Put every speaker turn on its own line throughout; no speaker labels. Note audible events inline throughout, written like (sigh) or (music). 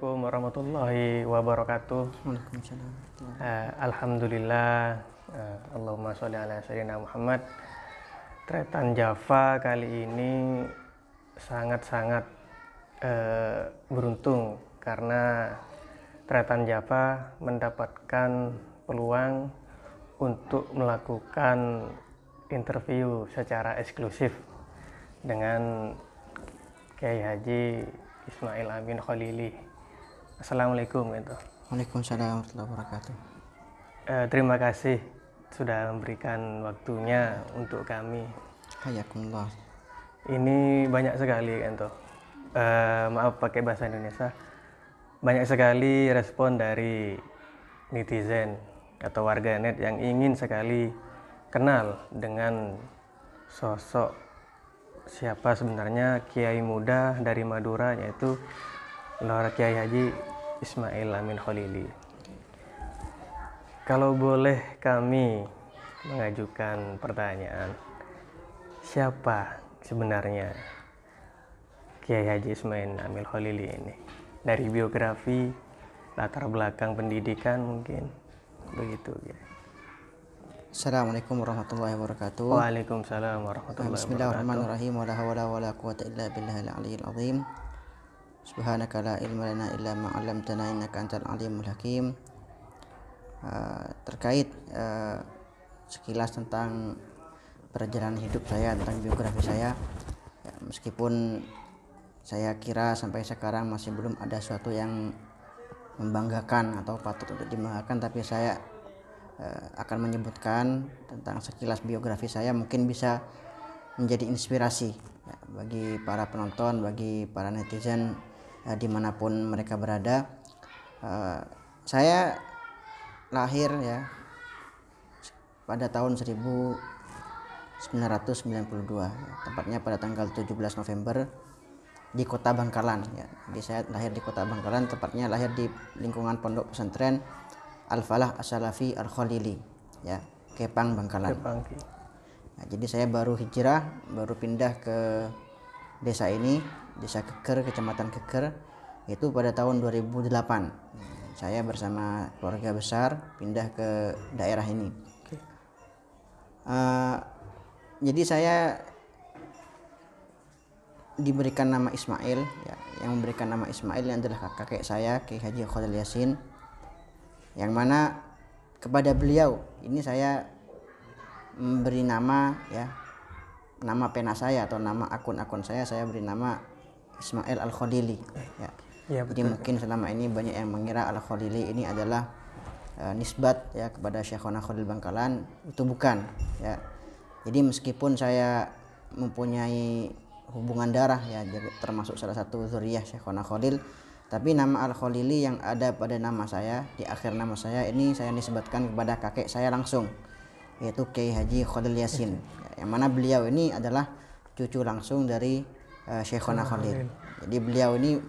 Assalamualaikum warahmatullahi wabarakatuh. Waalaikumsalam. Uh, Alhamdulillah. Uh, Allahumma sholli ala sayyidina Muhammad. Tretan Java kali ini sangat-sangat uh, beruntung karena Tretan Java mendapatkan peluang untuk melakukan interview secara eksklusif dengan Kiai Haji Ismail Amin Khalili Assalamualaikum gitu.
Waalaikumsalam warahmatullahi wabarakatuh.
Eh, terima kasih sudah memberikan waktunya untuk kami. Hayakumullah. Ini banyak sekali Ento. Gitu. Eh, maaf pakai bahasa Indonesia. Banyak sekali respon dari netizen atau warganet yang ingin sekali kenal dengan sosok siapa sebenarnya kiai muda dari Madura yaitu Menurut Kiai Haji Ismail Amin Khalili. Kalau boleh kami mengajukan pertanyaan, siapa sebenarnya Kiai Haji Ismail Amin Khalili ini? Dari biografi, latar belakang pendidikan mungkin begitu ya. Assalamualaikum warahmatullahi wabarakatuh. Waalaikumsalam warahmatullahi wabarakatuh. Bismillahirrahmanirrahim.
Wala hawla wala quwata illa billahil aliyyil azim. Subhanaka la ilma lana illa ma 'allamtana innaka antal alimul hakim. Uh, terkait uh, sekilas tentang perjalanan hidup saya tentang biografi saya ya, meskipun saya kira sampai sekarang masih belum ada sesuatu yang membanggakan atau patut untuk dibanggakan tapi saya uh, akan menyebutkan tentang sekilas biografi saya mungkin bisa menjadi inspirasi ya, bagi para penonton bagi para netizen uh, dimanapun mereka berada uh, saya lahir ya pada tahun 1992 ya, tepatnya pada tanggal 17 November di kota Bangkalan ya. Jadi saya lahir di kota Bangkalan tepatnya lahir di lingkungan pondok pesantren Al Falah Asalafi Al Khalili ya Kepang Bangkalan. Kepang. Iya. Nah, jadi saya baru hijrah baru pindah ke desa ini Desa Keker, Kecamatan Keker itu pada tahun 2008. Saya bersama keluarga besar pindah ke daerah ini. Uh, jadi saya diberikan nama Ismail ya yang memberikan nama Ismail yang adalah kakek saya Ki Haji Khalil Yasin yang mana kepada beliau ini saya memberi nama ya nama pena saya atau nama akun-akun saya saya beri nama Ismail Al Khalili. Ya.
Ya, Jadi mungkin
selama ini banyak yang mengira Al Khalili ini adalah uh, nisbat ya kepada Syekhona Khalil Bangkalan itu bukan ya. Jadi meskipun saya mempunyai hubungan darah ya termasuk salah satu zuriyah Syekhona Khalil tapi nama Al Khalili yang ada pada nama saya di akhir nama saya ini saya nisbatkan kepada kakek saya langsung yaitu Kiai Haji Khalil Yasin ya, yang mana beliau ini adalah cucu langsung dari uh, eh, Syekhona Khalil. Jadi beliau ini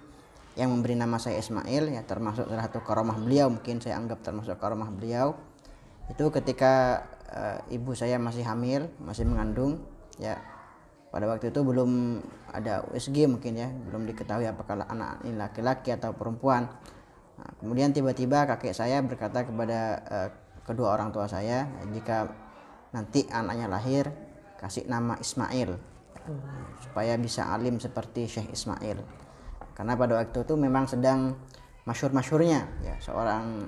yang memberi nama saya Ismail ya termasuk salah satu karomah beliau mungkin saya anggap termasuk karomah beliau itu ketika uh, ibu saya masih hamil masih mengandung ya pada waktu itu belum ada USG mungkin ya belum diketahui apakah anak ini laki-laki atau perempuan nah, kemudian tiba-tiba kakek saya berkata kepada uh, kedua orang tua saya jika nanti anaknya lahir kasih nama Ismail supaya bisa alim seperti Syekh Ismail karena pada waktu itu memang sedang masyur-masyurnya ya seorang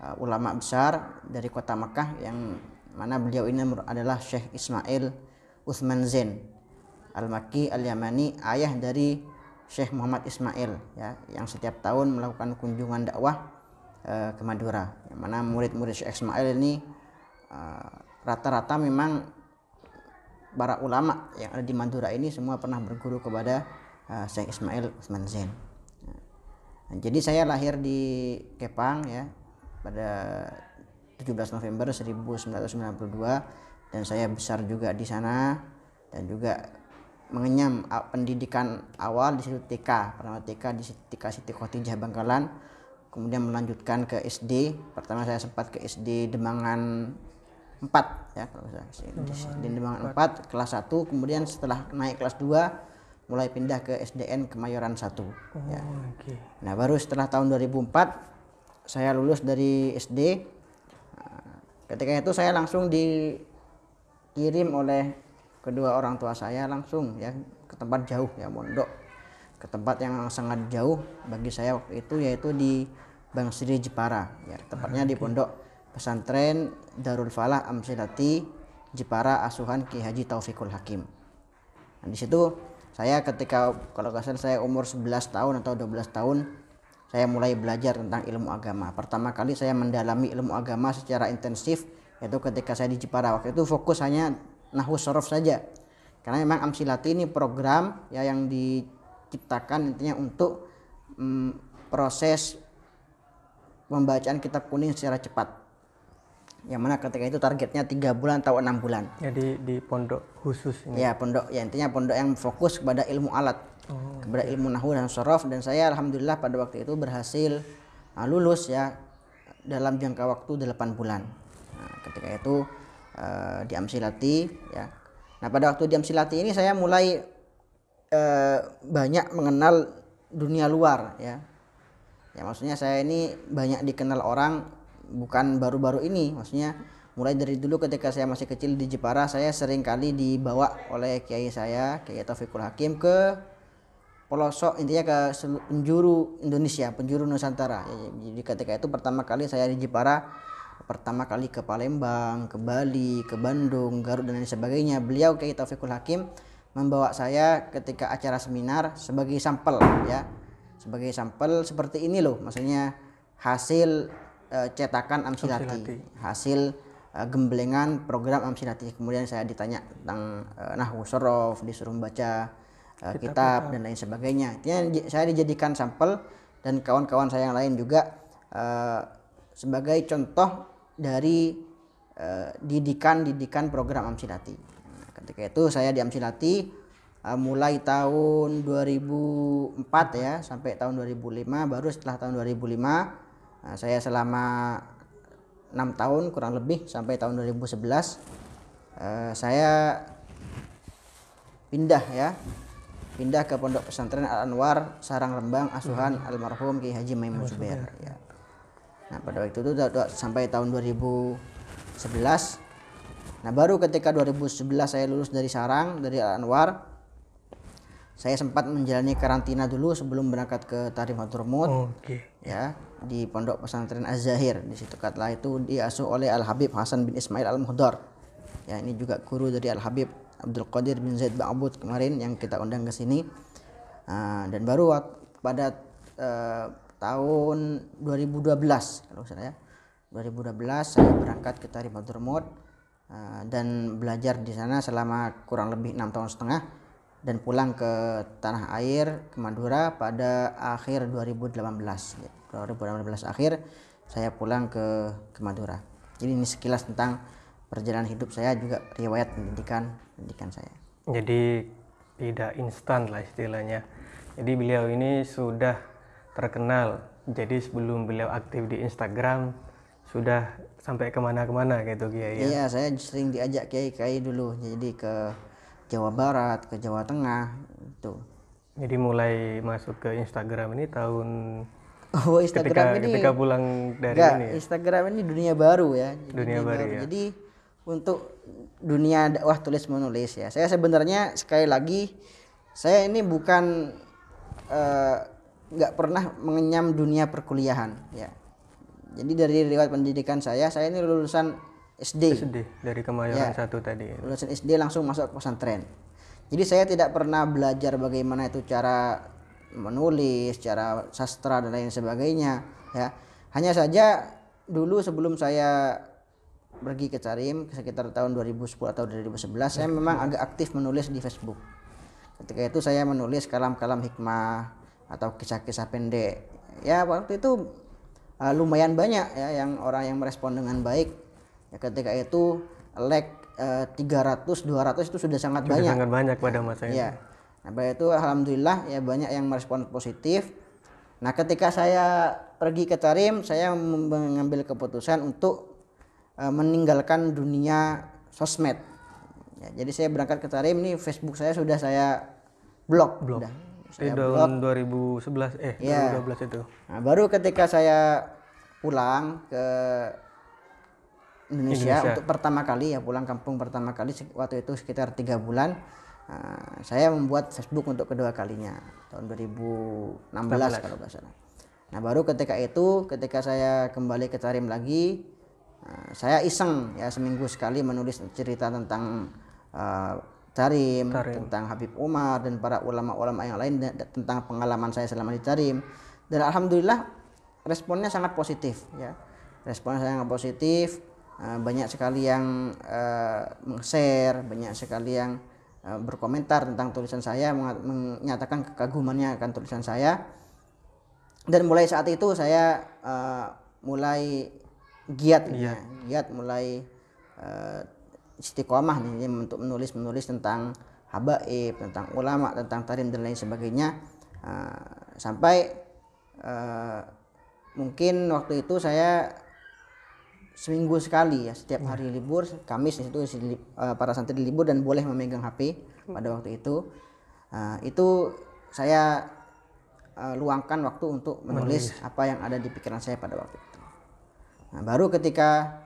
uh, ulama besar dari kota Mekah yang mana beliau ini adalah Syekh Ismail Uthman Zain al makki Al-Yamani ayah dari Syekh Muhammad Ismail ya yang setiap tahun melakukan kunjungan dakwah uh, ke Madura yang mana murid-murid Syekh Ismail ini uh, rata -rata memang para ulama yang ada di Madura ini semua pernah berguru kepada uh, Syekh Ismail Usman Zain. Nah, jadi saya lahir di Kepang ya pada 17 November 1992 dan saya besar juga di sana dan juga mengenyam pendidikan awal di situ TK, pertama TK di TK Siti Khotijah Bangkalan, kemudian melanjutkan ke SD. Pertama saya sempat ke SD Demangan 4 ya kalau di Bangan 4 kelas 1 kemudian setelah naik kelas 2 mulai pindah ke SDN Kemayoran 1 ya. nah baru setelah tahun 2004 saya lulus dari SD ketika itu saya langsung dikirim oleh kedua orang tua saya langsung ya ke tempat jauh ya mondok ke tempat yang sangat jauh bagi saya waktu itu yaitu di Sri Jepara ya tepatnya di pondok Pesantren Darul Falah Amsilati Jepara Asuhan Ki Haji Taufikul Hakim. Nah, di situ saya ketika kalau kasar saya umur 11 tahun atau 12 tahun saya mulai belajar tentang ilmu agama. Pertama kali saya mendalami ilmu agama secara intensif yaitu ketika saya di Jepara waktu itu fokus hanya nahwu sorof saja. Karena memang Amsilati ini program ya yang diciptakan intinya untuk mm, proses pembacaan kitab kuning secara cepat yang mana ketika itu targetnya tiga bulan atau enam bulan.
Jadi ya, di pondok khusus ini. Ya
pondok, ya intinya pondok yang fokus kepada ilmu alat, oh, kepada okay. ilmu nahu dan sorof. Dan saya alhamdulillah pada waktu itu berhasil uh, lulus ya dalam jangka waktu delapan bulan. Nah, ketika itu uh, di Amsilati ya. Nah pada waktu di Amsilati ini saya mulai uh, banyak mengenal dunia luar ya. Ya maksudnya saya ini banyak dikenal orang bukan baru-baru ini maksudnya mulai dari dulu ketika saya masih kecil di Jepara saya sering kali dibawa oleh kiai saya kiai Taufikul Hakim ke pelosok intinya ke penjuru Indonesia penjuru Nusantara ya, ya, jadi ketika itu pertama kali saya di Jepara pertama kali ke Palembang ke Bali ke Bandung Garut dan lain sebagainya beliau kiai Taufikul Hakim membawa saya ketika acara seminar sebagai sampel ya sebagai sampel seperti ini loh maksudnya hasil Eh, cetakan Amsilati, hasil uh, gemblengan program Amsilati. Kemudian saya ditanya tentang uh, eh, Nahwu Sorof, disuruh membaca kitab, kitab dan lain sebagainya. Intinya saya dijadikan sampel dan kawan-kawan saya yang lain juga sebagai contoh dari didikan-didikan program Amsilati. Nah, ketika itu saya di Amsinati uh, mulai tahun 2004 ya sampai tahun 2005 baru setelah tahun 2005 nah, saya selama enam tahun kurang lebih sampai tahun 2011 eh, saya pindah ya pindah ke pondok pesantren Al Anwar Sarang Rembang asuhan hmm. almarhum Ki Haji Maimun Zubair ya. Nah pada waktu itu sampai tahun 2011 Nah baru ketika 2011 saya lulus dari Sarang dari Al Anwar saya sempat menjalani karantina dulu sebelum berangkat ke Tarimat Oke. Okay. Ya, di Pondok Pesantren Az-Zahir. Di situ katla itu diasuh oleh Al Habib Hasan bin Ismail Al Muhdar. Ya, ini juga guru dari Al Habib Abdul Qadir bin Zaid Ba'bud kemarin yang kita undang ke sini. Uh, dan baru pada uh, tahun 2012 kalau saya 2012 saya berangkat ke Tarimat Turmut uh, ah, dan belajar di sana selama kurang lebih enam tahun setengah dan pulang ke tanah air ke Madura pada akhir 2018 2018 akhir saya pulang ke ke Madura jadi ini sekilas tentang perjalanan hidup saya juga riwayat pendidikan pendidikan saya
jadi tidak instan lah istilahnya jadi beliau ini sudah terkenal jadi sebelum beliau aktif di Instagram sudah sampai kemana-kemana gitu Kiai ya? iya
saya sering diajak Kiai Kiai dulu jadi ke Jawa Barat ke Jawa Tengah itu
jadi mulai masuk ke Instagram ini tahun (laughs) oh Instagram ketika, ini ketika pulang dari enggak, ini ya?
Instagram ini dunia baru ya dunia, dunia baru, ya jadi untuk dunia dakwah tulis menulis ya saya sebenarnya sekali lagi saya ini bukan eh, nggak uh, pernah mengenyam dunia perkuliahan ya jadi dari riwayat pendidikan saya saya ini lulusan
SD. SD dari Kemayoran ya, satu tadi.
Lulusan SD langsung masuk ke pesantren. Jadi saya tidak pernah belajar bagaimana itu cara menulis, cara sastra dan lain sebagainya, ya. Hanya saja dulu sebelum saya pergi ke Carim sekitar tahun 2010 atau 2011 saya memang ya. agak aktif menulis di Facebook. Ketika itu saya menulis kalam-kalam hikmah atau kisah-kisah pendek. Ya waktu itu eh, lumayan banyak ya yang orang yang merespon dengan baik ya, ketika itu lag eh, ratus 300 200 itu sudah sangat sudah banyak sangat
banyak pada masa itu ya
nah pada itu alhamdulillah ya banyak yang merespon positif nah ketika saya pergi ke Tarim saya mengambil keputusan untuk eh, meninggalkan dunia sosmed ya, jadi saya berangkat ke Tarim nih Facebook saya sudah saya blok, blok. di tahun
2011 eh ya. 2012 itu
nah, baru ketika saya pulang ke Indonesia, Indonesia untuk pertama kali ya pulang kampung pertama kali waktu itu sekitar tiga bulan uh, saya membuat Facebook untuk kedua kalinya tahun 2016 16. kalau nggak salah. Nah baru ketika itu ketika saya kembali ke Tarim lagi uh, saya iseng ya seminggu sekali menulis cerita tentang uh, eh, Tarim, Tarim, tentang Habib Umar dan para ulama-ulama yang lain tentang pengalaman saya selama di Tarim dan alhamdulillah responnya sangat positif ya responnya sangat positif Eh, banyak sekali yang uh, eh, share banyak sekali yang eh, berkomentar tentang tulisan saya, menyatakan kekagumannya akan tulisan saya. Dan mulai saat itu saya uh, mulai giat, giat, ya. giat mulai uh, istiqomah nih ya, untuk menulis menulis tentang habaib, tentang ulama, tentang tarim dan lain sebagainya. Uh, sampai uh, mungkin waktu itu saya seminggu sekali ya setiap iya. hari libur Kamis itu eh, para santri di libur dan boleh memegang HP hmm. pada waktu itu uh, itu saya uh, luangkan waktu untuk oh, menulis Menulis. Iya. apa yang ada di pikiran saya pada waktu itu. Nah, baru ketika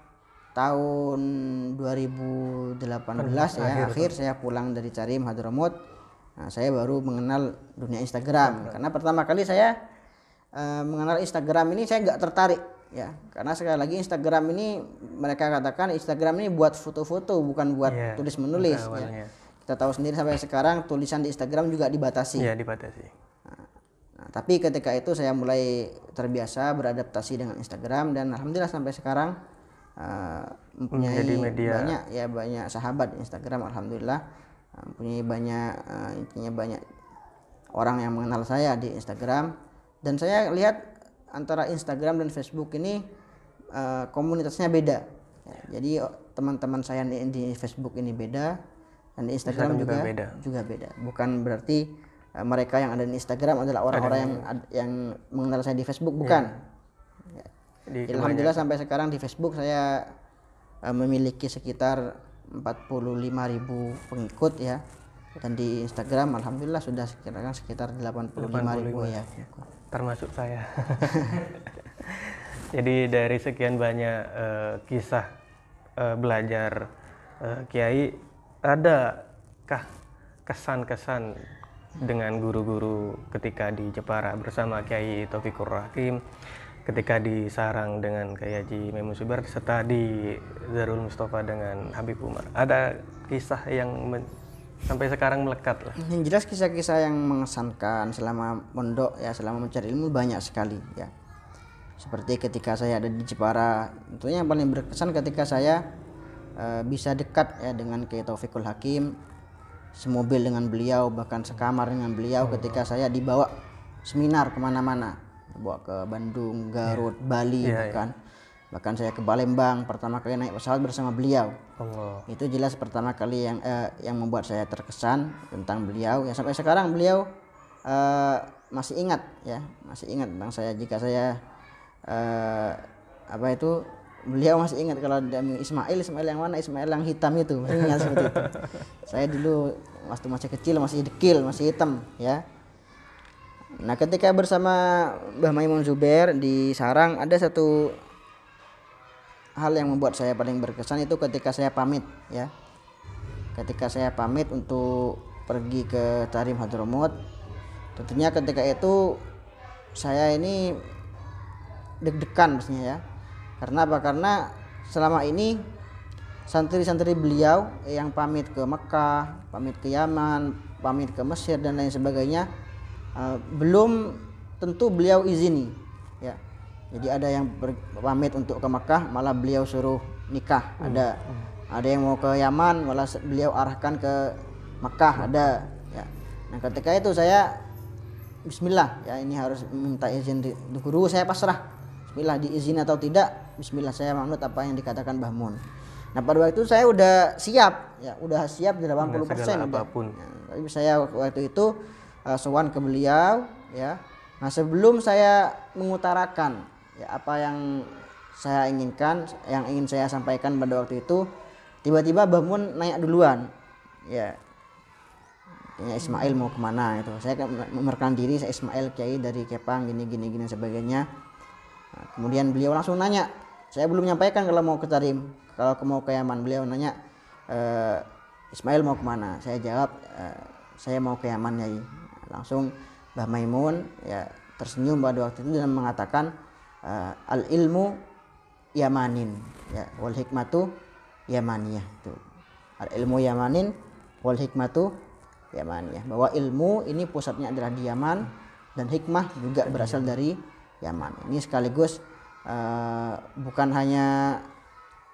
tahun 2018 ya akhir, saya pulang dari Carim Hadramut. Nah, saya baru mengenal dunia Instagram karena pertama kali saya uh, mengenal Instagram ini saya nggak tertarik ya karena sekali lagi Instagram ini mereka katakan Instagram ini buat foto-foto bukan buat yeah, tulis menulis ya. kita tahu sendiri sampai sekarang tulisan di Instagram juga dibatasi ya yeah,
dibatasi nah,
nah, tapi ketika itu saya mulai terbiasa beradaptasi dengan Instagram dan alhamdulillah sampai sekarang uh, mempunyai media. banyak ya banyak sahabat di Instagram alhamdulillah nah, mempunyai banyak uh, intinya banyak orang yang mengenal saya di Instagram dan saya lihat antara Instagram dan Facebook ini uh, komunitasnya beda. Ya, jadi oh, teman-teman saya di, di Facebook ini beda dan di Instagram, Instagram juga beda. juga beda. Bukan berarti uh, mereka yang ada di Instagram adalah orang-orang yang yang mengenal saya di Facebook, bukan.
Iya. Ya. Di jadi, Alhamdulillah sampai
sekarang di Facebook saya uh, memiliki sekitar 45.000 pengikut ya. Dan di Instagram alhamdulillah sudah sekitar sekitar 85.000 85 ya. ya
termasuk saya. (laughs) Jadi dari sekian banyak uh, kisah uh, belajar uh, kiai, adakah kesan-kesan dengan guru-guru ketika di Jepara bersama Kiai Taufikur Rahim, ketika di Sarang dengan Kiai Haji Memun Subar, serta di Zarul Mustafa dengan Habib Umar. Ada kisah yang men- sampai sekarang melekat lah.
Yang jelas kisah-kisah yang mengesankan selama pondok ya selama mencari ilmu banyak sekali ya. Seperti ketika saya ada di Jepara, tentunya yang paling berkesan ketika saya e, bisa dekat ya dengan Kiai Taufikul Hakim, semobil dengan beliau bahkan sekamar dengan beliau ketika hmm. saya dibawa seminar kemana-mana, bawa ke Bandung, Garut, yeah. Bali yeah, bahkan. Yeah bahkan saya ke Palembang pertama kali naik pesawat bersama beliau Allah. itu jelas pertama kali yang uh, yang membuat saya terkesan tentang beliau ya sampai sekarang beliau uh, masih ingat ya masih ingat tentang saya jika saya uh, apa itu beliau masih ingat kalau Ismail Ismail yang mana Ismail yang hitam itu ingat itu (laughs) saya dulu waktu masih kecil masih dekil masih hitam ya nah ketika bersama Mbah Maimun Zubair di Sarang ada satu hal yang membuat saya paling berkesan itu ketika saya pamit ya ketika saya pamit untuk pergi ke Tarim Hadromut tentunya ketika itu saya ini deg-degan maksudnya ya karena apa karena selama ini santri-santri beliau yang pamit ke Mekah pamit ke Yaman pamit ke Mesir dan lain sebagainya eh, belum tentu beliau izini ya jadi ada yang ber, pamit untuk ke Mekah, malah beliau suruh nikah. Hmm. Ada hmm. ada yang mau ke Yaman, malah beliau arahkan ke Mekah. Hmm. Ada. Ya. Nah ketika itu saya Bismillah ya ini harus minta izin di, guru saya pasrah. Bismillah diizin atau tidak, Bismillah saya manut apa yang dikatakan Bahmun. Nah pada waktu itu saya udah siap, ya udah siap di 80 persen. Ya,
tapi
saya waktu itu uh, sowan ke beliau, ya. Nah sebelum saya mengutarakan ya, apa yang saya inginkan yang ingin saya sampaikan pada waktu itu tiba-tiba bangun naik duluan ya kayaknya Ismail mau kemana itu saya memerkan diri saya Ismail Kiai dari Kepang gini gini gini sebagainya nah, kemudian beliau langsung nanya saya belum menyampaikan kalau mau ke Tarim kalau mau ke Yaman beliau nanya e, Ismail mau kemana saya jawab e, saya mau ke Yaman Yai langsung Mbah Maimun ya tersenyum pada waktu itu dan mengatakan uh, ah, al ilmu yamanin ya wal hikmatu yamaniyah itu al ilmu yamanin wal hikmatu yamaniyah bahwa ilmu ini pusatnya adalah di Yaman dan hikmah juga berasal dari Yaman ini sekaligus uh, bukan hanya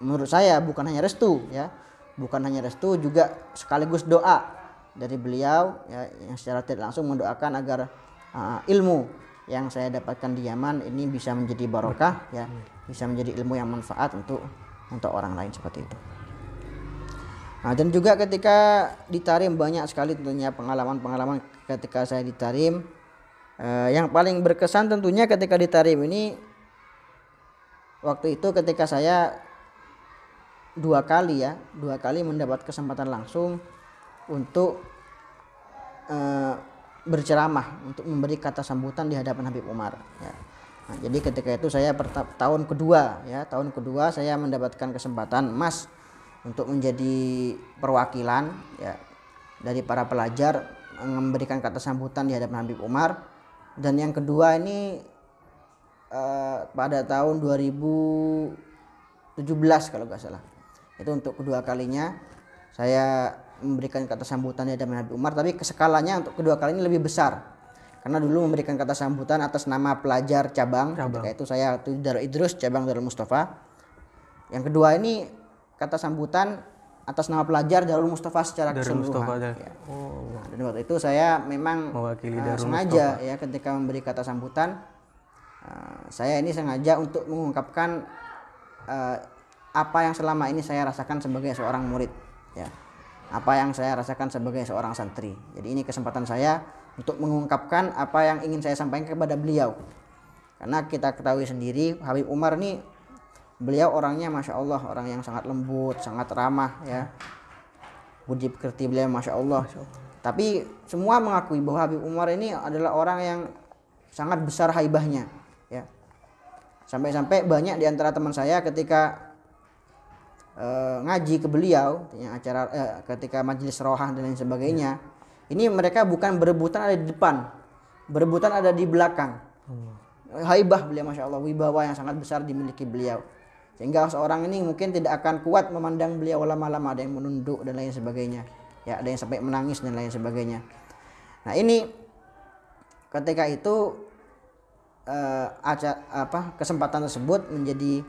menurut saya bukan hanya restu ya bukan hanya restu juga sekaligus doa dari beliau ya, yang secara tidak langsung mendoakan agar uh, ilmu yang saya dapatkan di Yaman ini bisa menjadi barokah ya bisa menjadi ilmu yang manfaat untuk untuk orang lain seperti itu nah dan juga ketika ditarim banyak sekali tentunya pengalaman-pengalaman ketika saya ditarim eh, yang paling berkesan tentunya ketika ditarim ini waktu itu ketika saya dua kali ya dua kali mendapat kesempatan langsung untuk eh, berceramah untuk memberi kata sambutan di hadapan Habib Umar. Ya. Nah, jadi ketika itu saya tahun kedua ya tahun kedua saya mendapatkan kesempatan emas untuk menjadi perwakilan ya dari para pelajar memberikan kata sambutan di hadapan Habib Umar dan yang kedua ini eh, pada tahun 2017 kalau nggak salah itu untuk kedua kalinya saya memberikan kata sambutan di hadapan Nabi Umar tapi skalanya untuk kedua kali ini lebih besar karena dulu memberikan kata sambutan atas nama pelajar cabang, cabang. itu saya Darul Idrus cabang Darul Mustafa yang kedua ini kata sambutan atas nama pelajar Darul Mustafa secara Darul keseluruhan Mustafa, ya. oh. nah, dan waktu itu saya memang mewakili uh, sengaja Mustafa. ya ketika memberi kata sambutan uh, saya ini sengaja untuk mengungkapkan uh, apa yang selama ini saya rasakan sebagai seorang murid ya apa yang saya rasakan sebagai seorang santri. Jadi ini kesempatan saya untuk mengungkapkan apa yang ingin saya sampaikan kepada beliau. Karena kita ketahui sendiri Habib Umar ini beliau orangnya masya Allah orang yang sangat lembut, sangat ramah ya. Budi pekerti beliau masya Allah. masya Allah. Tapi semua mengakui bahwa Habib Umar ini adalah orang yang sangat besar haibahnya ya. Sampai-sampai banyak di antara teman saya ketika uh, ngaji ke beliau, acara uh, ketika majelis rohan dan lain sebagainya. Hmm. Ini mereka bukan berebutan ada di depan, berebutan ada di belakang. Hmm. Haibah beliau, masya Allah, wibawa yang sangat besar dimiliki beliau. Sehingga seorang ini mungkin tidak akan kuat memandang beliau lama-lama, ada yang menunduk dan lain sebagainya. Ya, ada yang sampai menangis dan lain sebagainya. Nah ini ketika itu uh, eh, acara apa kesempatan tersebut menjadi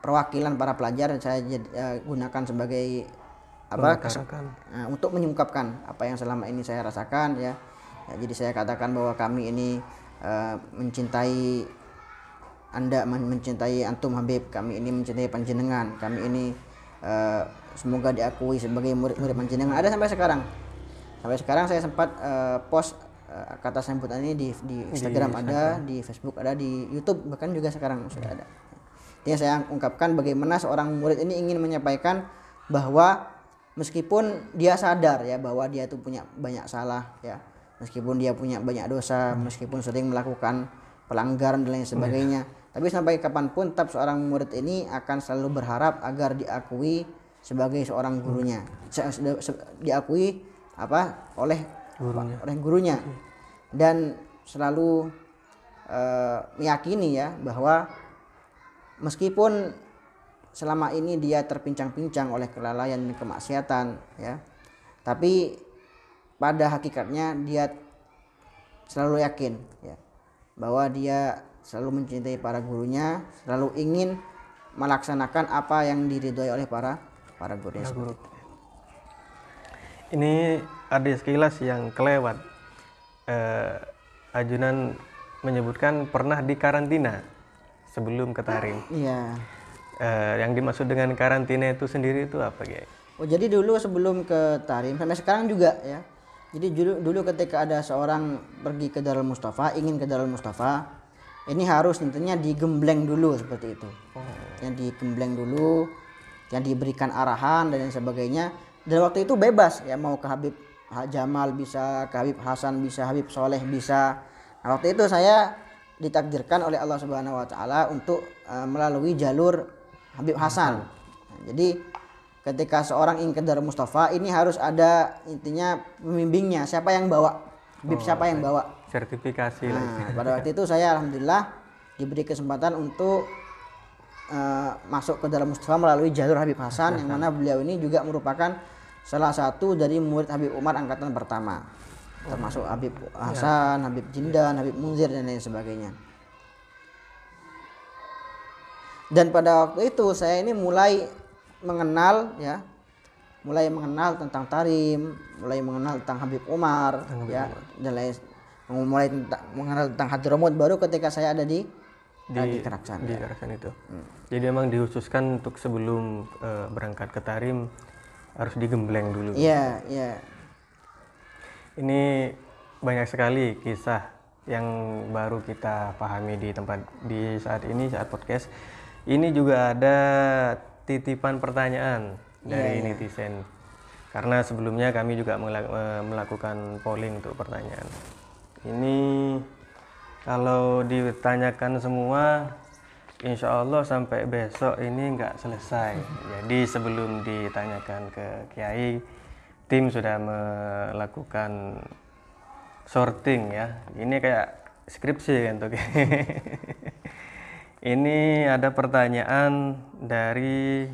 perwakilan para pelajar saya eh, gunakan sebagai apa uh, untuk menyungkapkan apa yang selama ini saya rasakan ya. ya jadi saya katakan bahwa kami ini uh, mencintai anda mencintai antum Habib kami ini mencintai panjenengan kami ini uh, semoga diakui sebagai murid-murid panjenengan ada sampai sekarang sampai sekarang saya sempat uh, post kata sambutan ini di, di Instagram di ada di Facebook ada di YouTube bahkan juga sekarang sudah ada Artinya saya ungkapkan bagaimana seorang murid ini ingin menyampaikan bahwa meskipun dia sadar ya bahwa dia itu punya banyak salah ya, meskipun dia punya banyak dosa, hmm. meskipun sering melakukan pelanggaran dan lain sebagainya. Hmm. Tapi sampai kapanpun tetap seorang murid ini akan selalu berharap agar diakui sebagai seorang hmm. gurunya, se se se diakui apa oleh gurunya. oleh gurunya iya. dan selalu uh, meyakini ya bahwa meskipun selama ini dia terpincang-pincang oleh kelalaian dan kemaksiatan ya tapi pada hakikatnya dia selalu yakin ya bahwa dia selalu mencintai para gurunya selalu ingin melaksanakan apa yang diridhoi oleh para para guru.
ini ada sekilas yang kelewat eh, ajunan menyebutkan pernah di karantina sebelum ke Tarim. Iya. Uh, yang dimaksud dengan karantina itu sendiri itu apa, guys?
Oh, jadi dulu sebelum ke Tarim sampai sekarang juga ya. Jadi dulu, dulu ketika ada seorang pergi ke Darul Mustafa, ingin ke Darul Mustafa, ini harus tentunya digembleng dulu seperti itu. Oh. Yang digembleng dulu, yang diberikan arahan dan lain sebagainya. Dan waktu itu bebas ya mau ke Habib Jamal bisa, ke Habib Hasan bisa, Habib Soleh bisa. Nah, waktu itu saya ditakdirkan oleh Allah Subhanahu wa taala untuk uh, melalui jalur Habib Hasan. Nah, jadi ketika seorang ingin dalam Mustafa ini harus ada intinya pembimbingnya, siapa yang bawa Habib oh, siapa yang bawa
sertifikasi nah, Pada waktu
itu saya alhamdulillah diberi kesempatan untuk uh, masuk ke dalam Mustafa melalui jalur Habib Hasan yang mana beliau ini juga merupakan salah satu dari murid Habib Umar angkatan pertama termasuk hmm. Habib ya. Hasan, ya. Habib Jindan, Habib Munzir dan lain sebagainya. Dan pada waktu itu saya ini mulai mengenal ya, mulai mengenal tentang Tarim, mulai mengenal tentang Habib Umar Habib ya Umar. dan lain mulai tentang, mengenal tentang Hadramut baru ketika saya ada di
di, di Keraksan. Di ya. itu. Hmm. Jadi memang dihususkan untuk sebelum uh, berangkat ke Tarim harus digembleng dulu. Iya, yeah, iya. Yeah ini banyak sekali kisah yang baru kita pahami di tempat di saat ini saat podcast. Ini juga ada titipan pertanyaan iya, dari yeah, netizen. Yeah. Karena sebelumnya kami juga melakukan polling untuk pertanyaan. Ini kalau ditanyakan semua, insya Allah sampai besok ini nggak selesai. Jadi sebelum ditanyakan ke Kiai, tim sudah melakukan sorting ya. Ini kayak skripsi kan tuh. (laughs) Ini ada pertanyaan dari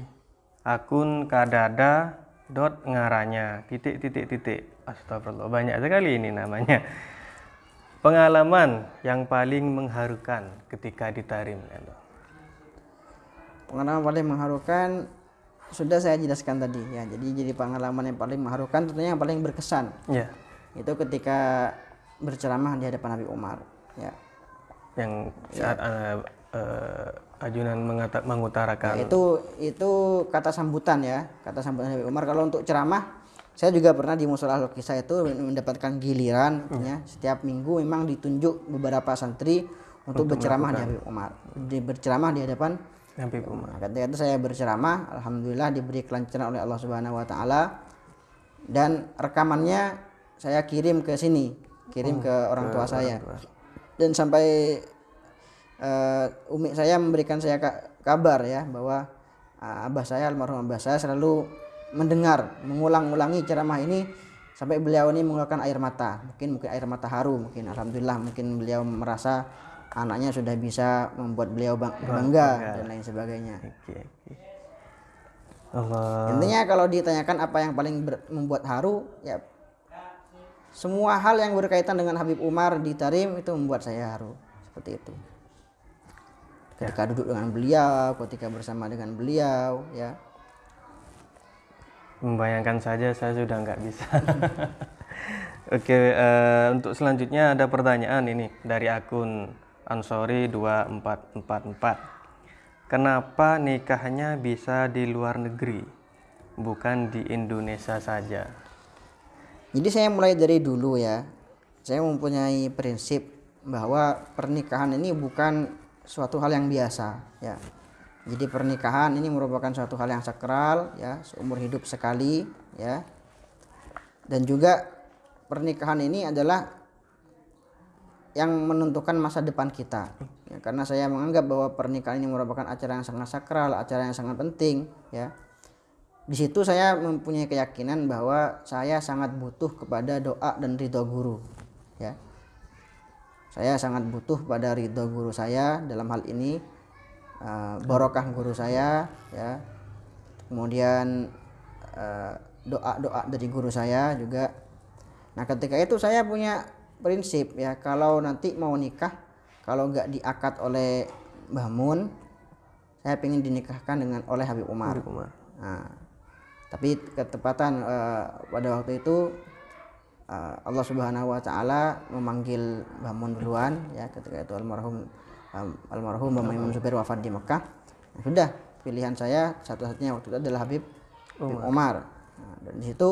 akun kadada dot ngaranya titik titik titik astagfirullah banyak sekali ini namanya pengalaman yang paling mengharukan ketika ditarim
pengalaman paling mengharukan sudah saya jelaskan tadi ya jadi jadi pengalaman yang paling mengharukan tentunya yang paling berkesan ya. itu ketika berceramah di hadapan Nabi Umar ya
yang ya. saat ya. uh, uh, ajunan mengata, mengutarakan ya, itu
itu kata sambutan ya kata sambutan Nabi Umar kalau untuk ceramah saya juga pernah di musola Lokisa itu mendapatkan giliran hmm. ya setiap minggu memang ditunjuk beberapa santri untuk, untuk berceramah di Nabi Umar di berceramah di hadapan Sampai Puma. Iya, ketika itu saya berceramah, alhamdulillah diberi kelancaran oleh Allah Subhanahu wa taala. Dan rekamannya saya kirim ke sini, kirim oh, ke orang tua ke saya. Orang tua. Dan sampai uh, umi saya memberikan saya kabar ya bahwa uh, abah saya almarhum abah saya selalu mendengar, mengulang-ulangi ceramah ini sampai beliau ini mengeluarkan air mata. Mungkin mungkin air mata haru, mungkin alhamdulillah mungkin beliau merasa anaknya sudah bisa membuat beliau bang bangga Bangga. dan lain sebagainya. Okay, okay.
Allah. Intinya
kalau ditanyakan apa yang paling membuat haru, ya semua hal yang berkaitan dengan Habib Umar di Tarim itu membuat saya haru seperti itu. Ketika ya. duduk dengan beliau, ketika bersama dengan beliau,
ya. Membayangkan saja saya sudah nggak bisa. (laughs) Oke, uh, untuk selanjutnya ada pertanyaan ini dari akun Ansori 2444. Kenapa nikahnya bisa di luar negeri, bukan di Indonesia saja? Jadi
saya mulai dari dulu ya. Saya mempunyai prinsip bahwa pernikahan ini bukan suatu hal yang biasa ya. Jadi pernikahan ini merupakan suatu hal yang sakral ya, seumur hidup sekali ya. Dan juga pernikahan ini adalah yang menentukan masa depan kita. Ya, karena saya menganggap bahwa pernikahan ini merupakan acara yang sangat sakral, acara yang sangat penting, ya. Di situ saya mempunyai keyakinan bahwa saya sangat butuh kepada doa dan ridho guru, ya. Saya sangat butuh pada ridho guru saya dalam hal ini uh, barokah guru saya, ya. Kemudian uh, eh, doa -doa dari guru saya juga. Nah, ketika itu saya punya prinsip ya kalau nanti mau nikah kalau nggak diakad oleh Mbah Mun saya ingin dinikahkan dengan oleh Habib Umar. Habib Umar. Nah, tapi ketepatan uh, pada waktu itu uh, Allah Subhanahu Wa Taala memanggil Mbah Mun duluan ya ketika itu almarhum um, almarhum Mbah Mun Zubair wafat di Mekah. Nah, sudah pilihan saya satu-satunya waktu itu adalah Habib Umar. Habib Umar. Nah, dan di situ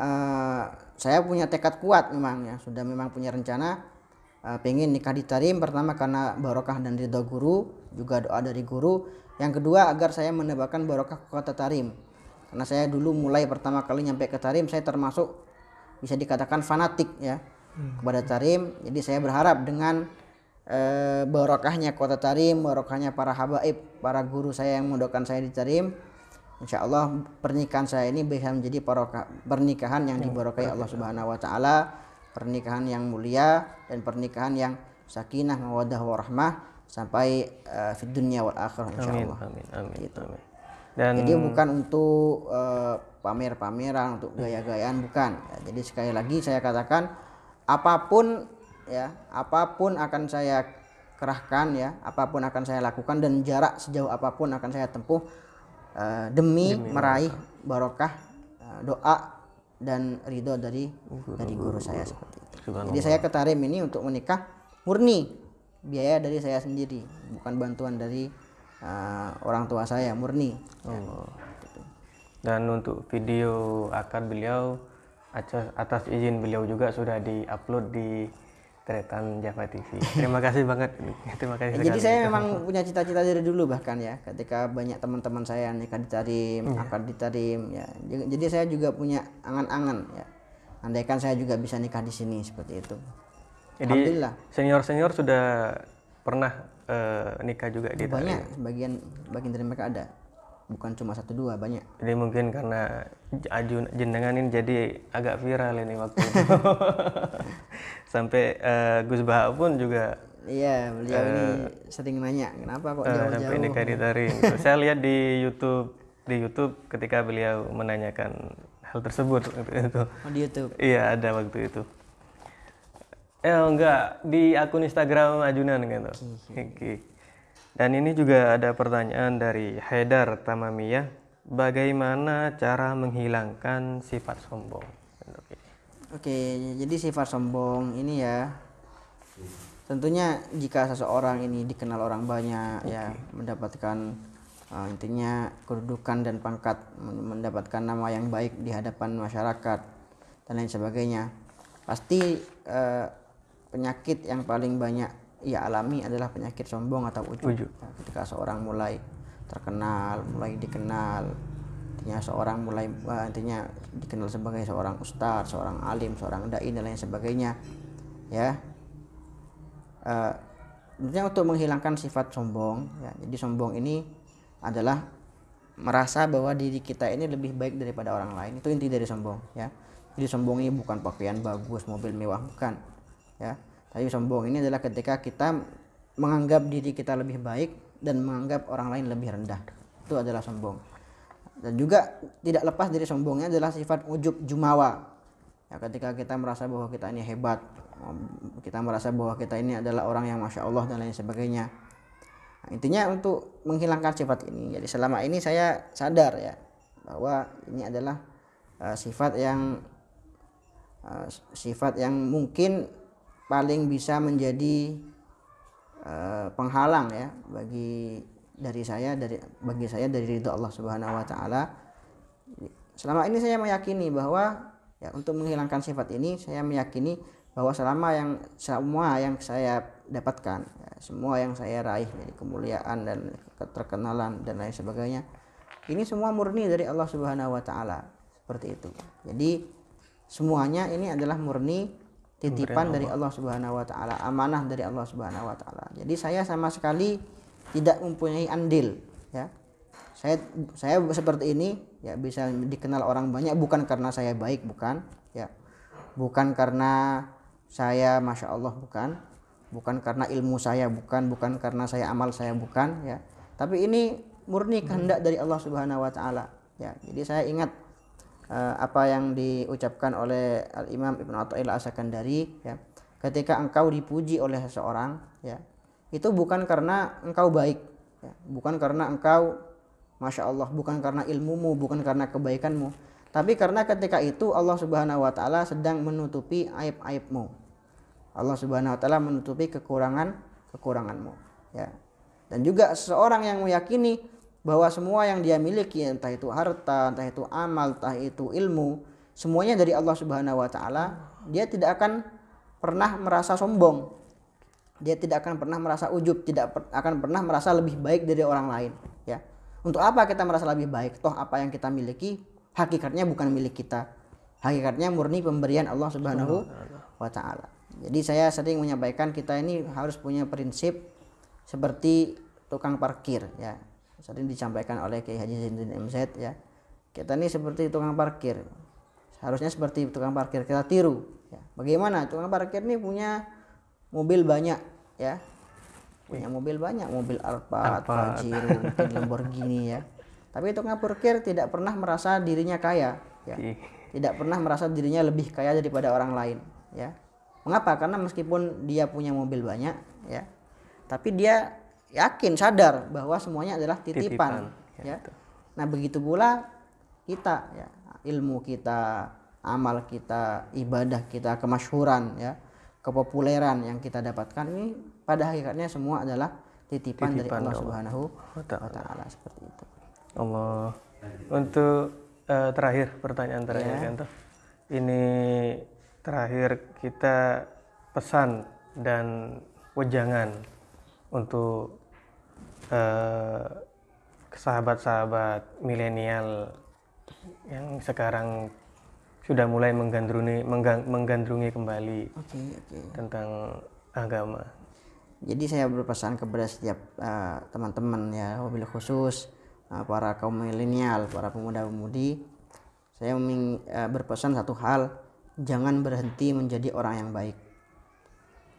uh, saya punya tekad kuat memang ya sudah memang punya rencana uh, pengen nikah di Tarim pertama karena barokah dan ridho guru juga doa dari guru yang kedua agar saya menebarkan barokah ke kota Tarim karena saya dulu mulai pertama kali nyampe ke Tarim saya termasuk bisa dikatakan fanatik ya hmm. kepada Tarim jadi saya berharap dengan eh, barokahnya kota Tarim barokahnya para habaib para guru saya yang mendoakan saya di Tarim Insya Allah pernikahan saya ini bisa menjadi pernikahan yang ya, diberkahi Allah Subhanahu Wa Taala, pernikahan yang mulia dan pernikahan yang sakinah, mawadah, warahmah sampai uh, eh, di dunia wal akhir Insya Allah. Amin, amin, amin, gitu. amin.
Dan... Jadi bukan
untuk uh, pamer-pameran, untuk gaya-gayaan bukan. Ya, jadi sekali lagi saya katakan apapun ya apapun akan saya kerahkan ya apapun akan saya lakukan dan jarak sejauh apapun akan saya tempuh Eh, demi, demi meraih barokah eh, doa dan ridho dari guru, dari guru saya seperti
itu. Jadi saya
ketarim ini untuk menikah murni biaya dari saya sendiri, bukan bantuan dari uh, orang tua saya
murni. Ya, gitu. Dan untuk video akad beliau atas, izin beliau juga sudah diupload di Tretan Java TV. Terima kasih banget. (laughs) Terima kasih. Jadi sekali. saya memang
punya cita-cita dari dulu bahkan ya, ketika banyak teman-teman saya nikah ditarim, yeah. akad ditarim ya. Jadi saya juga punya angan-angan ya. Andaikan saya juga bisa nikah di sini seperti itu. Jadi Alhamdulillah.
Senior-senior sudah pernah uh, nikah juga di Banyak, sebagian bagian dari mereka ada bukan cuma satu dua banyak jadi mungkin karena ajun jenengan ini jadi agak viral ini waktu itu (laughs) sampai uh, Gus Baha pun juga iya beliau uh, ini eh,
sering nanya kenapa kok eh, jauh-jauh sampai ini tari gitu.
(laughs) saya lihat di YouTube di YouTube ketika beliau menanyakan hal tersebut itu oh, di YouTube iya ada waktu itu eh enggak di akun Instagram Ajunan gitu okay. Dan ini juga ada pertanyaan dari Haidar Tamamia. bagaimana cara menghilangkan sifat sombong?
Oke, jadi sifat sombong ini ya tentunya jika seseorang ini dikenal orang banyak okay. ya mendapatkan uh, intinya kedudukan dan pangkat mendapatkan nama yang baik di hadapan masyarakat dan lain sebagainya pasti uh, penyakit yang paling banyak ia alami adalah penyakit sombong atau ujub. ujub. Ya, ketika seorang mulai terkenal, mulai dikenal, artinya seorang mulai uh, eh, intinya dikenal sebagai seorang ustadz, seorang alim, seorang dai dan lain sebagainya, ya. Uh, intinya untuk menghilangkan sifat sombong. Ya. Jadi sombong ini adalah merasa bahwa diri kita ini lebih baik daripada orang lain. Itu inti dari sombong, ya. Jadi sombong ini bukan pakaian bagus, mobil mewah, bukan, ya tapi sombong ini adalah ketika kita menganggap diri kita lebih baik dan menganggap orang lain lebih rendah. Itu adalah sombong. Dan juga tidak lepas dari sombongnya adalah sifat ujub jumawa. Ya, ketika kita merasa bahwa kita ini hebat, um, kita merasa bahwa kita ini adalah orang yang masya Allah dan lain sebagainya. Nah, intinya untuk menghilangkan sifat ini. Jadi selama ini saya sadar ya bahwa ini adalah uh, sifat yang uh, sifat yang mungkin paling bisa menjadi eh, penghalang ya bagi dari saya dari bagi saya dari ridho Allah Subhanahu wa taala. Selama ini saya meyakini bahwa ya untuk menghilangkan sifat ini saya meyakini bahwa selama yang semua yang saya dapatkan, ya, semua yang saya raih dari kemuliaan dan keterkenalan dan lain sebagainya, ini semua murni dari Allah Subhanahu wa taala. Seperti itu. Jadi semuanya ini adalah murni titipan dari Allah Subhanahu wa taala, amanah dari Allah Subhanahu wa taala. Jadi saya sama sekali tidak mempunyai andil, ya. Saya saya seperti ini ya bisa dikenal orang banyak bukan karena saya baik, bukan, ya. Bukan karena saya masya Allah bukan, bukan karena ilmu saya bukan, bukan karena saya amal saya bukan, ya. Tapi ini murni kehendak hmm. dari Allah Subhanahu wa taala, ya. Jadi saya ingat Eh, apa yang diucapkan oleh Al Imam Ibn Athaillah Asakandari ya. Ketika engkau dipuji oleh seseorang ya, itu bukan karena engkau baik ya. bukan karena engkau masya Allah bukan karena ilmumu bukan karena kebaikanmu tapi karena ketika itu Allah Subhanahu wa taala sedang menutupi aib-aibmu Allah Subhanahu wa taala menutupi kekurangan kekuranganmu ya dan juga seseorang yang meyakini bahwa semua yang dia miliki entah itu harta, entah itu amal, entah itu ilmu, semuanya dari Allah Subhanahu wa taala, dia tidak akan pernah merasa sombong. Dia tidak akan pernah merasa ujub, tidak per akan pernah merasa lebih baik dari orang lain, ya. Untuk apa kita merasa lebih baik? Toh apa yang kita miliki hakikatnya bukan milik kita. Hakikatnya murni pemberian Allah Subhanahu wa taala. Jadi saya sering menyampaikan kita ini harus punya prinsip seperti tukang parkir ya sering disampaikan oleh Kiai Haji Zainuddin MZ ya kita ini seperti tukang parkir harusnya seperti tukang parkir kita tiru ya. bagaimana tukang parkir ini punya mobil banyak ya punya mobil banyak mobil Alphard, Pajero, (laughs) Lamborghini ya tapi tukang parkir tidak pernah merasa dirinya kaya ya tidak pernah merasa dirinya lebih kaya daripada orang lain ya mengapa karena meskipun dia punya mobil banyak ya tapi dia yakin sadar bahwa semuanya adalah titipan, titipan ya. ya. Nah, begitu pula kita ya, ilmu kita, amal kita, ibadah kita, kemasyhuran ya, kepopuleran yang kita dapatkan ini pada hakikatnya semua adalah titipan, titipan dari Allah, Subhanahu wa taala seperti itu.
Allah. Untuk uh, terakhir pertanyaan terakhir ya. kan, Ini terakhir kita pesan dan wejangan untuk Eh, sahabat-sahabat milenial yang sekarang sudah mulai menggandrungi menggang, menggandrungi kembali okay, okay. tentang agama.
Jadi saya berpesan kepada setiap eh, teman-teman uh, ya, mobil khusus uh, para kaum milenial, para pemuda-pemudi, saya uh, berpesan satu hal, jangan berhenti menjadi orang yang baik.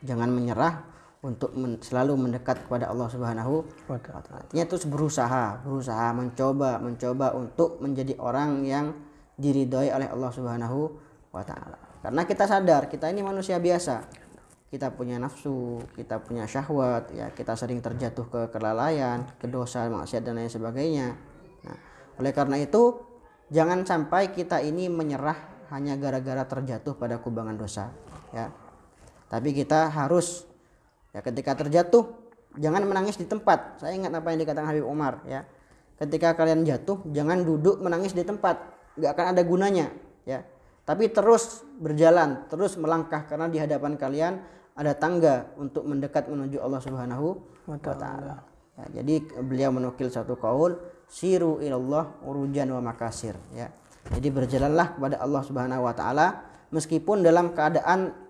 Jangan menyerah untuk men selalu mendekat kepada Allah Subhanahu wa taala. Artinya terus berusaha, berusaha mencoba, mencoba untuk menjadi orang yang diridhoi oleh Allah Subhanahu wa taala. Karena kita sadar kita ini manusia biasa. Kita punya nafsu, kita punya syahwat, ya kita sering terjatuh ke kelalaian, ke dosa, maksiat dan lain sebagainya. Nah, oleh karena itu jangan sampai kita ini menyerah hanya gara-gara terjatuh pada kubangan dosa, ya. Tapi kita harus Ya, ketika terjatuh, jangan menangis di tempat. Saya ingat apa yang dikatakan Habib Umar ya. Ketika kalian jatuh, jangan duduk menangis di tempat. Gak akan ada gunanya ya. Tapi terus berjalan, terus melangkah karena di hadapan kalian ada tangga untuk mendekat menuju Allah Subhanahu wa taala. Ya, jadi beliau menukil satu kaul siru ilallah urujan wa makasir ya. Jadi berjalanlah kepada Allah Subhanahu wa taala meskipun dalam keadaan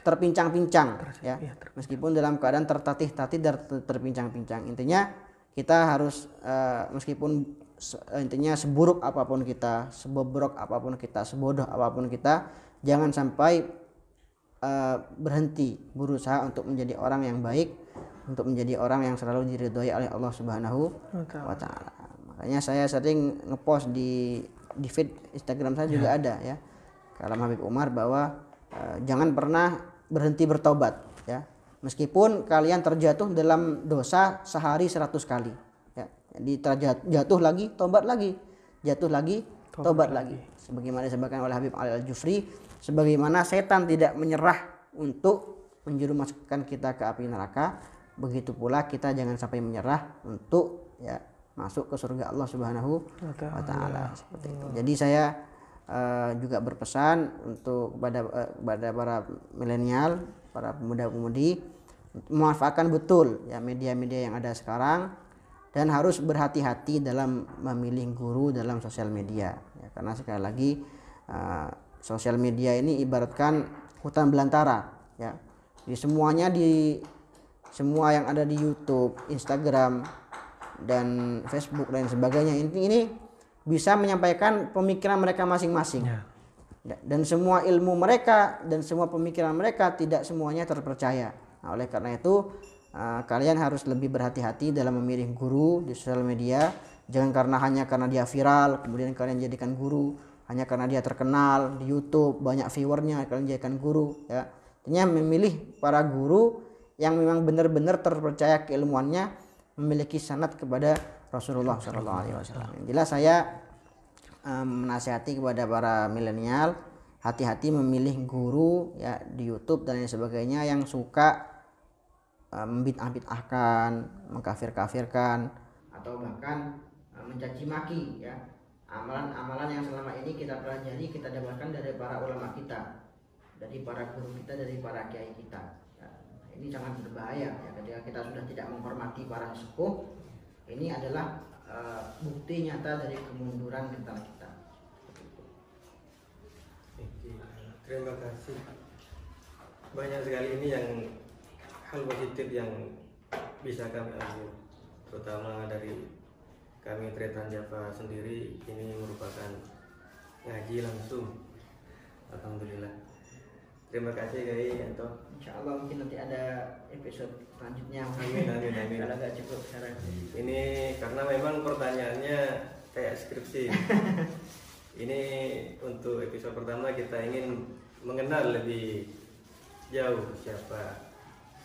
terpincang-pincang ya. Iya, meskipun dalam keadaan tertatih-tatih dan terpincang-pincang. Intinya kita harus uh, meskipun intinya seburuk apapun kita, sebobrok apapun kita, sebodoh apapun kita, jangan sampai uh, berhenti berusaha untuk menjadi orang yang baik, untuk menjadi orang yang selalu diridhoi oleh Allah Subhanahu wa taala. Makanya saya sering ngepost di di feed Instagram saya juga ya. ada ya. kalau Habib Umar bahwa Eh, jangan pernah berhenti bertobat ya meskipun kalian terjatuh dalam dosa sehari seratus kali ya jadi terjatuh lagi tobat lagi jatuh lagi tobat, tobat lagi. lagi sebagaimana disebutkan oleh Habib Al Jufri sebagaimana setan tidak menyerah untuk menjerumuskan kita ke api neraka begitu pula kita jangan sampai menyerah untuk ya masuk ke surga Allah Subhanahu
wa taala seperti
itu. Jadi saya Eh, juga berpesan untuk kepada uh, para milenial, para pemuda-pemudi memanfaatkan betul ya media-media yang ada sekarang dan harus berhati-hati dalam memilih guru dalam sosial media ya, karena sekali lagi uh, sosial media ini ibaratkan hutan belantara ya di semuanya di semua yang ada di YouTube, Instagram dan Facebook dan sebagainya ini ini bisa menyampaikan pemikiran mereka masing-masing. Ya. ya. Dan semua ilmu mereka dan semua pemikiran mereka tidak semuanya terpercaya. Nah, oleh karena itu uh, kalian harus lebih berhati-hati dalam memilih guru di sosial media. Jangan karena hanya karena dia viral kemudian kalian jadikan guru, hanya karena dia terkenal di YouTube banyak viewernya kalian jadikan guru ya. memilih para guru yang memang benar-benar terpercaya keilmuannya memiliki sanat kepada Rasulullah Shallallahu Alaihi Wasallam. Jelas saya menasihati kepada para milenial hati-hati memilih guru ya di YouTube dan lain sebagainya yang suka membid'ah-bid'ahkan, akan mengkafir-kafirkan atau bahkan mencaci maki ya amalan-amalan yang selama ini kita pelajari kita dapatkan dari para ulama kita dari para guru kita dari para kiai kita ya. ini sangat berbahaya ya ketika kita sudah tidak menghormati para sepuh ini adalah uh, bukti nyata dari kemunduran mental kita
terima kasih banyak sekali ini yang hal positif yang bisa kami ambil terutama dari kami Tretan Java sendiri ini merupakan ngaji langsung Alhamdulillah terima kasih Gai Yanto Insya Allah mungkin nanti ada episode selanjutnya amin amin amin kalau nggak cukup sekarang ini karena memang pertanyaannya kayak skripsi (laughs) ini untuk episode pertama kita ingin mengenal lebih jauh siapa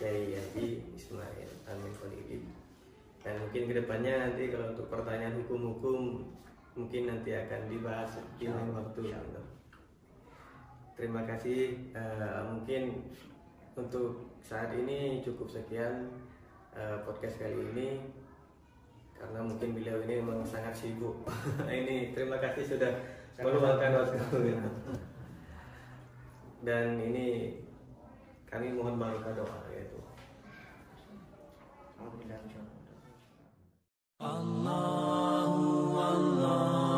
Kiai Haji Ismail Amin Khalili dan mungkin kedepannya nanti kalau untuk pertanyaan hukum-hukum mungkin nanti akan dibahas di lain waktu. Insya Allah terima kasih uh, mungkin untuk saat ini cukup sekian uh, podcast kali ini karena mungkin beliau ini memang sangat sibuk (laughs) ini terima kasih sudah meluangkan waktu dan ini kami mohon bantu doa yaitu Allahu
Allah